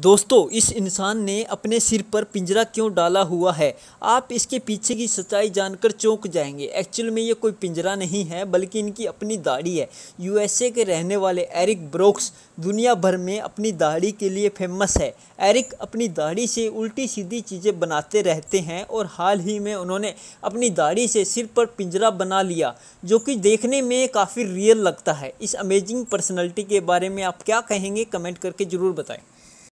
दोस्तों इस इंसान ने अपने सिर पर पिंजरा क्यों डाला हुआ है आप इसके पीछे की सच्चाई जानकर चौंक जाएंगे एक्चुअल में ये कोई पिंजरा नहीं है बल्कि इनकी अपनी दाढ़ी है यूएसए के रहने वाले एरिक ब्रोक्स दुनिया भर में अपनी दाढ़ी के लिए फेमस है एरिक अपनी दाढ़ी से उल्टी सीधी चीज़ें बनाते रहते हैं और हाल ही में उन्होंने अपनी दाढ़ी से सिर पर पिंजरा बना लिया जो कि देखने में काफ़ी रियल लगता है इस अमेजिंग पर्सनैलिटी के बारे में आप क्या कहेंगे कमेंट करके ज़रूर बताएँ